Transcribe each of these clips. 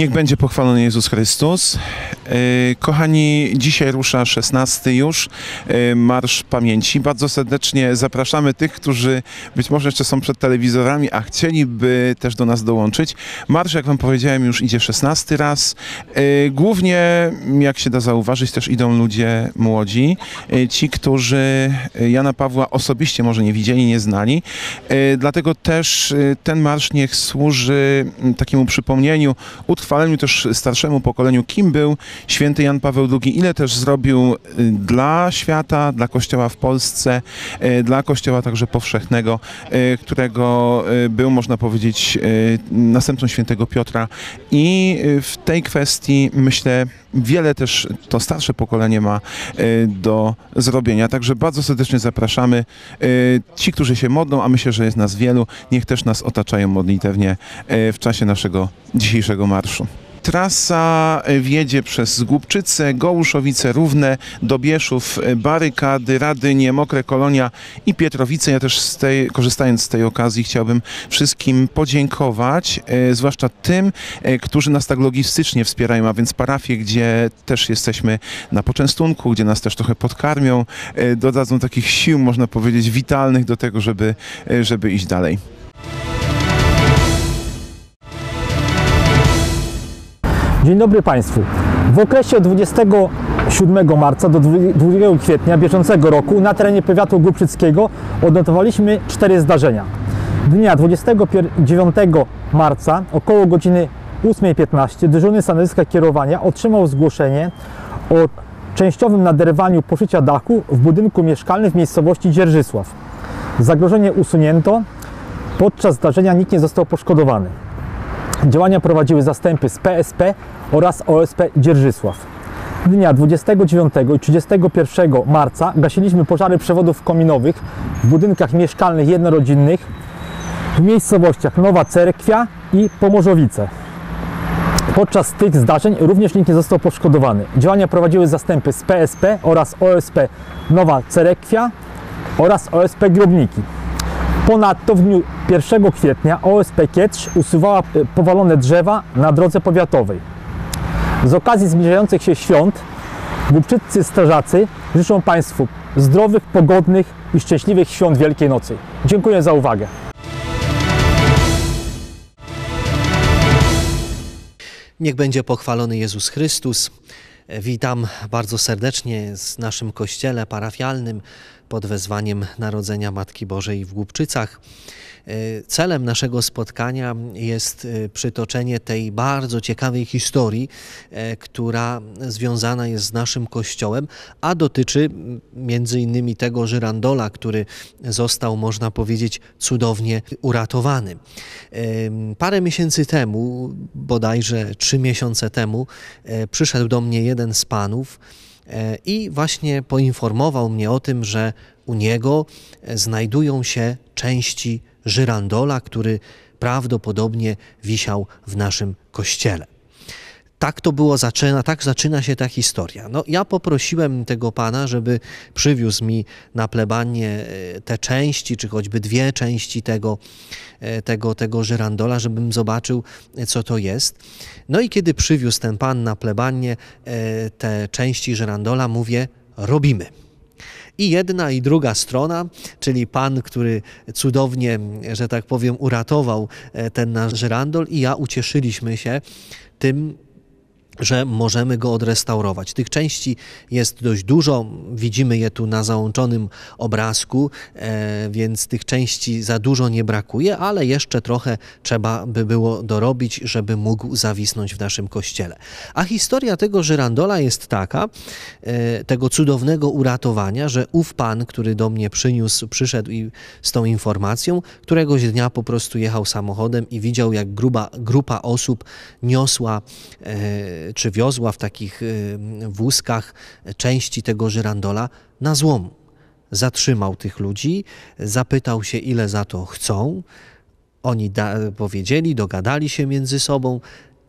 Niech będzie pochwalony Jezus Chrystus. E, kochani, dzisiaj rusza 16 już e, Marsz Pamięci. Bardzo serdecznie zapraszamy tych, którzy być może jeszcze są przed telewizorami, a chcieliby też do nas dołączyć. Marsz, jak Wam powiedziałem, już idzie 16 raz. E, głównie, jak się da zauważyć, też idą ludzie młodzi. Ci, którzy Jana Pawła osobiście może nie widzieli, nie znali. Dlatego też ten marsz niech służy takiemu przypomnieniu, utrwaleniu utrwaleniu też starszemu pokoleniu, kim był święty Jan Paweł II, ile też zrobił y, dla świata, dla Kościoła w Polsce, y, dla Kościoła także powszechnego, y, którego był, można powiedzieć, następcą świętego Piotra. I w tej kwestii myślę, wiele też to starsze pokolenie ma e, do zrobienia. Także bardzo serdecznie zapraszamy. E, ci, którzy się modlą, a myślę, że jest nas wielu, niech też nas otaczają modlitewnie e, w czasie naszego dzisiejszego marszu. Trasa e, wiedzie przez Zgubczyce, Gołuszowice, Równe, Dobieszów, e, Barykady, Radynie, Mokre Kolonia i Pietrowice. Ja też z tej, korzystając z tej okazji chciałbym wszystkim podziękować, e, zwłaszcza tym, którzy nas tak logistycznie wspierają, a więc parafie, gdzie też jesteśmy na poczęstunku, gdzie nas też trochę podkarmią, dodadzą takich sił, można powiedzieć, witalnych do tego, żeby, żeby iść dalej. Dzień dobry Państwu. W okresie od 27 marca do 2 kwietnia bieżącego roku na terenie powiatu głubczyckiego odnotowaliśmy cztery zdarzenia. Dnia 29 marca około godziny 8.15 dyżurny stanowiska kierowania otrzymał zgłoszenie o częściowym naderwaniu poszycia dachu w budynku mieszkalnym w miejscowości Dzierżysław. Zagrożenie usunięto. Podczas zdarzenia nikt nie został poszkodowany. Działania prowadziły zastępy z PSP oraz OSP Dzierżysław. Dnia 29 i 31 marca gasiliśmy pożary przewodów kominowych w budynkach mieszkalnych jednorodzinnych w miejscowościach Nowa Cerkwia i Pomorzowice. Podczas tych zdarzeń również nikt nie został poszkodowany. Działania prowadziły zastępy z PSP oraz OSP Nowa Cerekwia oraz OSP Grobniki. Ponadto w dniu 1 kwietnia OSP Kietrz usuwała e, powalone drzewa na drodze powiatowej. Z okazji zbliżających się świąt głupczycy strażacy życzą Państwu zdrowych, pogodnych i szczęśliwych świąt Wielkiej Nocy. Dziękuję za uwagę. Niech będzie pochwalony Jezus Chrystus. E, witam bardzo serdecznie z naszym kościele parafialnym pod wezwaniem Narodzenia Matki Bożej w Głubczycach. E, celem naszego spotkania jest e, przytoczenie tej bardzo ciekawej historii, e, która związana jest z naszym kościołem, a dotyczy między innymi tego żyrandola, który został, można powiedzieć, cudownie uratowany. Parę miesięcy temu, bodajże trzy miesiące temu, przyszedł do mnie jeden z panów, E, i właśnie poinformował mnie o tym, że u niego e, znajdują się części żyrandola, który prawdopodobnie wisiał w naszym kościele tak to było zaczyna, tak zaczyna się ta historia. No, ja poprosiłem tego pana, żeby przywiózł mi na plebanie e, te części, czy choćby dwie części tego, e, tego, tego żyrandola, żebym zobaczył, e, co to jest. No i kiedy przywiózł ten pan na plebanie te części żyrandola, mówię, robimy. I jedna i druga strona, czyli pan, który cudownie, że tak powiem, uratował ten nasz żyrandol i ja ucieszyliśmy się tym, że możemy go odrestaurować. Tych części jest dość dużo, widzimy je tu na załączonym obrazku, e, więc tych części za dużo nie brakuje, ale jeszcze trochę trzeba by było dorobić, żeby mógł zawisnąć w naszym kościele. A historia tego Żyrandola jest taka, e, tego cudownego uratowania, że ów pan, który do mnie przyniósł, przyszedł i z tą informacją, któregoś dnia po prostu jechał samochodem i widział, jak gruba, grupa osób niosła e, czy wiozła w takich y, wózkach części tego żyrandola na złom. Zatrzymał tych ludzi, zapytał się, ile za to chcą. Oni powiedzieli, dogadali się między sobą,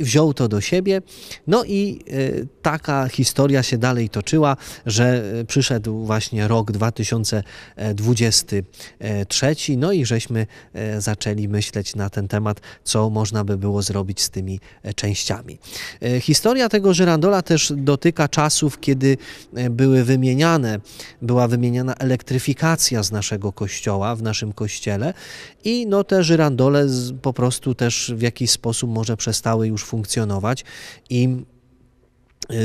wziął to do siebie. No i y, taka historia się dalej toczyła, że y, przyszedł właśnie rok 2023, no i żeśmy y, zaczęli myśleć na ten temat, co można by było zrobić z tymi częściami. Historia tego żyrandola też dotyka czasów, kiedy były wymieniane, była wymieniana elektryfikacja z naszego kościoła, w naszym kościele i no te żyrandole po prostu też w jakiś sposób może przestały już funkcjonować i y,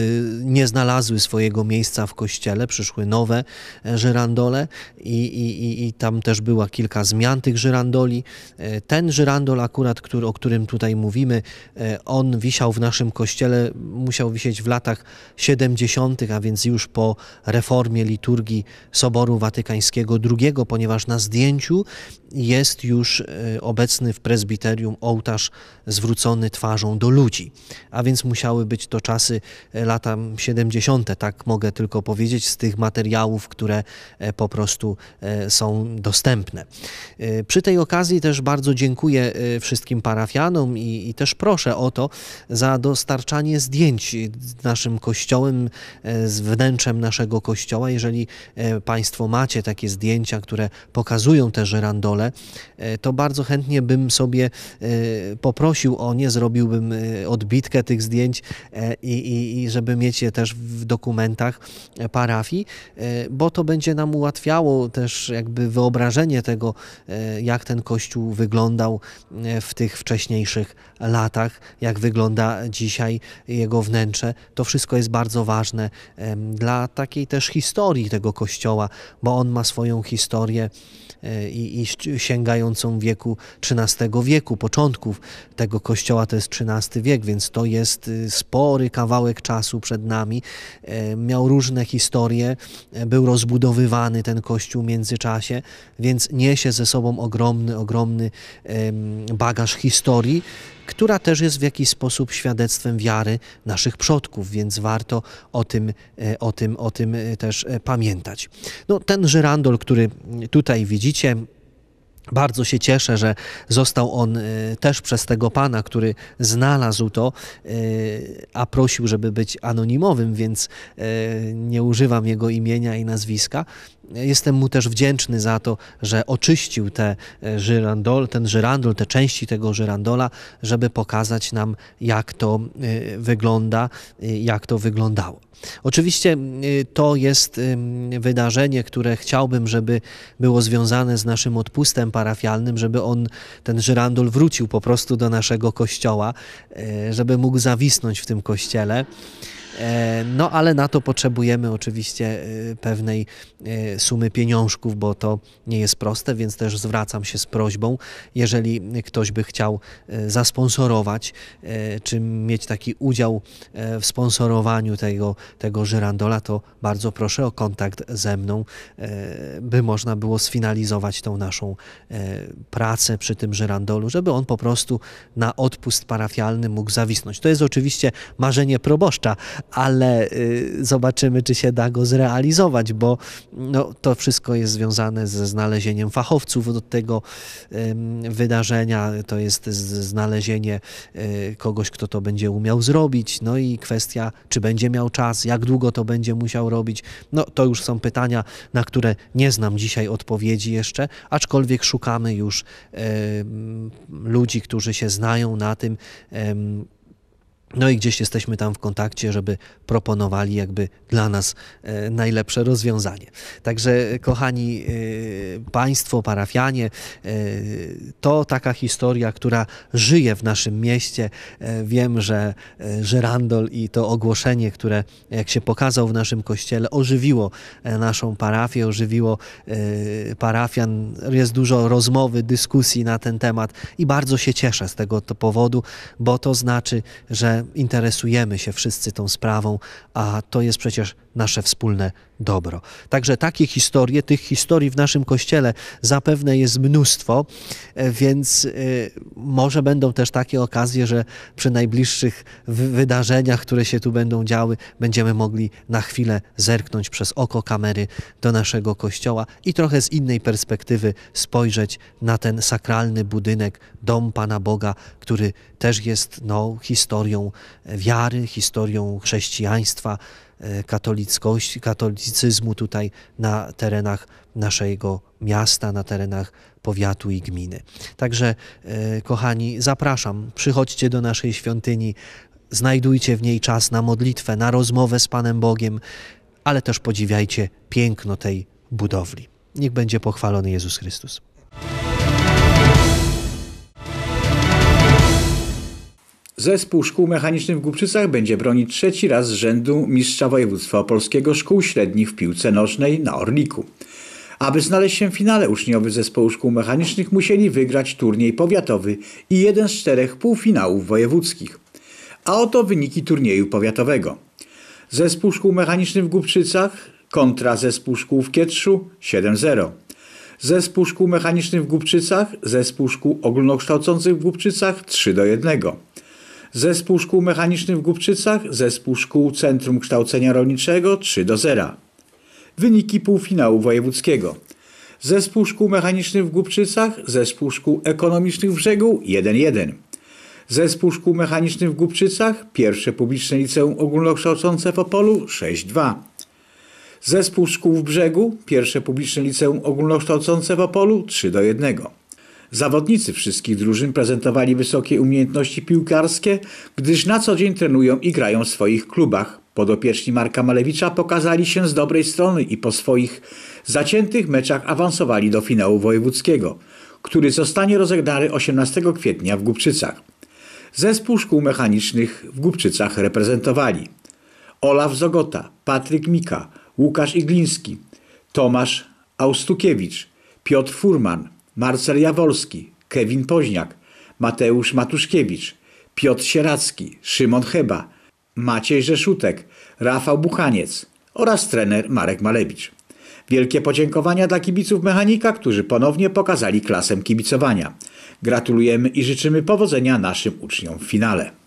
nie znalazły swojego miejsca w kościele, przyszły nowe e, żyrandole i, i, i tam też była kilka zmian tych żyrandoli. E, ten żyrandol akurat, który, o którym tutaj mówimy, e, on wisiał w naszym kościele, musiał wisieć w latach 70., a więc już po reformie liturgii Soboru Watykańskiego II, ponieważ na zdjęciu jest już e, obecny w prezbiterium ołtarz zwrócony twarzą do ludzi. A więc musiały być to czasy e, lata 70., tak mogę tylko powiedzieć, z tych materiałów, które e, po prostu są dostępne. Przy tej okazji też bardzo dziękuję wszystkim parafianom i, i też proszę o to za dostarczanie zdjęć z naszym kościołem, z wnętrzem naszego kościoła. Jeżeli Państwo macie takie zdjęcia, które pokazują te żerandole, E, to bardzo chętnie bym sobie e, poprosił o nie, zrobiłbym e, odbitkę tych zdjęć i, i, i żeby mieć je też w dokumentach parafii, bo to będzie nam ułatwiało też jakby wyobrażenie tego, jak ten kościół wyglądał w tych wcześniejszych latach, jak wygląda dzisiaj jego wnętrze. To wszystko jest bardzo ważne dla takiej też historii tego kościoła, bo on ma swoją historię i, i sięgającą wieku XIII wieku, początków tego kościoła to jest XIII wiek, więc to jest y, spory kawałek czasu przed nami. E, miał różne historie, e, był rozbudowywany ten kościół w międzyczasie, więc niesie ze sobą ogromny, ogromny bagaż historii która też jest w jakiś sposób świadectwem wiary naszych przodków, więc warto o tym, e, o tym, o tym też pamiętać. No, ten żyrandol, który tutaj widzicie, bardzo się cieszę, że został on y, też przez tego pana, który znalazł to, y, a prosił, żeby być anonimowym, więc y, nie używam jego imienia i nazwiska. Jestem mu też wdzięczny za to, że oczyścił te e, żyrandol, ten żyrandol, te części tego żyrandola, żeby pokazać nam, jak to e, wygląda, e, jak to wyglądało. Oczywiście to jest wydarzenie, które chciałbym, żeby było związane z naszym odpustem parafialnym, żeby on, ten żyrandol wrócił po prostu do naszego kościoła, żeby mógł zawisnąć w tym kościele. E, no ale na to potrzebujemy oczywiście e, pewnej e, sumy pieniążków, bo to nie jest proste, więc też zwracam się z prośbą, jeżeli ktoś by chciał zasponsorować, czy mieć taki udział w sponsorowaniu tego, tego żyrandola, to bardzo proszę o kontakt ze mną, by można było sfinalizować tą naszą pracę przy tym żyrandolu, żeby on po prostu na odpust parafialny mógł zawisnąć. To jest oczywiście marzenie proboszcza, ale y, zobaczymy, czy się da go zrealizować, bo no, to wszystko jest związane ze znalezieniem fachowców do tego wydarzenia, to jest znalezienie y, kogoś, kto to będzie umiał zrobić, no i kwestia, czy będzie miał czas, jak długo to będzie musiał robić, no to już są pytania, na które nie znam dzisiaj odpowiedzi jeszcze, aczkolwiek szukamy już ludzi, którzy się znają na tym, no i gdzieś jesteśmy tam w kontakcie, żeby proponowali jakby dla nas e, najlepsze rozwiązanie. Także e, kochani e, Państwo, parafianie, to taka historia, która żyje w naszym mieście. Wiem, że Żerandol i to ogłoszenie, które jak się pokazał w naszym kościele, ożywiło naszą parafię, ożywiło parafian. Jest dużo rozmowy, dyskusji na ten temat i bardzo się cieszę z tego powodu, bo to znaczy, że interesujemy się wszyscy tą sprawą, a to jest przecież nasze wspólne dobro. Także takie historie, tych historii w naszym kościele zapewne jest mnóstwo, e, więc e, może będą też takie okazje, że przy najbliższych wydarzeniach, które się tu będą działy, będziemy mogli na chwilę zerknąć przez oko kamery do naszego kościoła i trochę z innej perspektywy spojrzeć na ten sakralny budynek, dom Pana Boga, który też jest no, historią wiary, historią chrześcijaństwa, E, katolickości, katolicyzmu tutaj na terenach naszego miasta, na terenach powiatu i gminy. Także, e, kochani, zapraszam, przychodźcie do naszej świątyni, znajdujcie w niej czas na modlitwę, na rozmowę z Panem Bogiem, ale też podziwiajcie piękno tej budowli. Niech będzie pochwalony Jezus Chrystus. Zespół Szkół Mechanicznych w Głupczycach będzie bronić trzeci raz z rzędu mistrza województwa polskiego szkół średnich w piłce nożnej na Orliku. Aby znaleźć się w finale, uczniowie zespołu szkół mechanicznych musieli wygrać turniej powiatowy i jeden z czterech półfinałów wojewódzkich. A oto wyniki turnieju powiatowego. Zespół szkół mechanicznych w Głupczycach kontra zespół szkół w Kietrzu 7-0. Zespół szkół mechanicznych w Głupczycach, zespół szkół ogólnokształcących w Głupczycach 3 do 1. Zespół Szkół Mechanicznych w Głupczycach, Zespół Szkół Centrum Kształcenia Rolniczego 3 do 0. Wyniki półfinału wojewódzkiego. Zespół Szkół Mechanicznych w Głupczycach, Zespół Szkół Ekonomicznych w Brzegu 1-1. Zespół Szkół Mechanicznych w Głupczycach, pierwsze publiczne liceum ogólnokształcące w Opolu 6-2. Zespół Szkół w Brzegu, pierwsze publiczne liceum ogólnokształcące w Opolu 3 1. Zawodnicy wszystkich drużyn prezentowali wysokie umiejętności piłkarskie, gdyż na co dzień trenują i grają w swoich klubach. Podopieczni Marka Malewicza pokazali się z dobrej strony i po swoich zaciętych meczach awansowali do finału wojewódzkiego, który zostanie rozegrany 18 kwietnia w Gubczycach. Zespół szkół mechanicznych w Gubczycach reprezentowali Olaf Zogota, Patryk Mika, Łukasz Igliński, Tomasz Austukiewicz, Piotr Furman – Marcel Jawolski, Kevin Poźniak, Mateusz Matuszkiewicz, Piotr Sieracki, Szymon Heba, Maciej Rzeszutek, Rafał Buchaniec oraz trener Marek Malewicz. Wielkie podziękowania dla kibiców mechanika, którzy ponownie pokazali klasę kibicowania. Gratulujemy i życzymy powodzenia naszym uczniom w finale.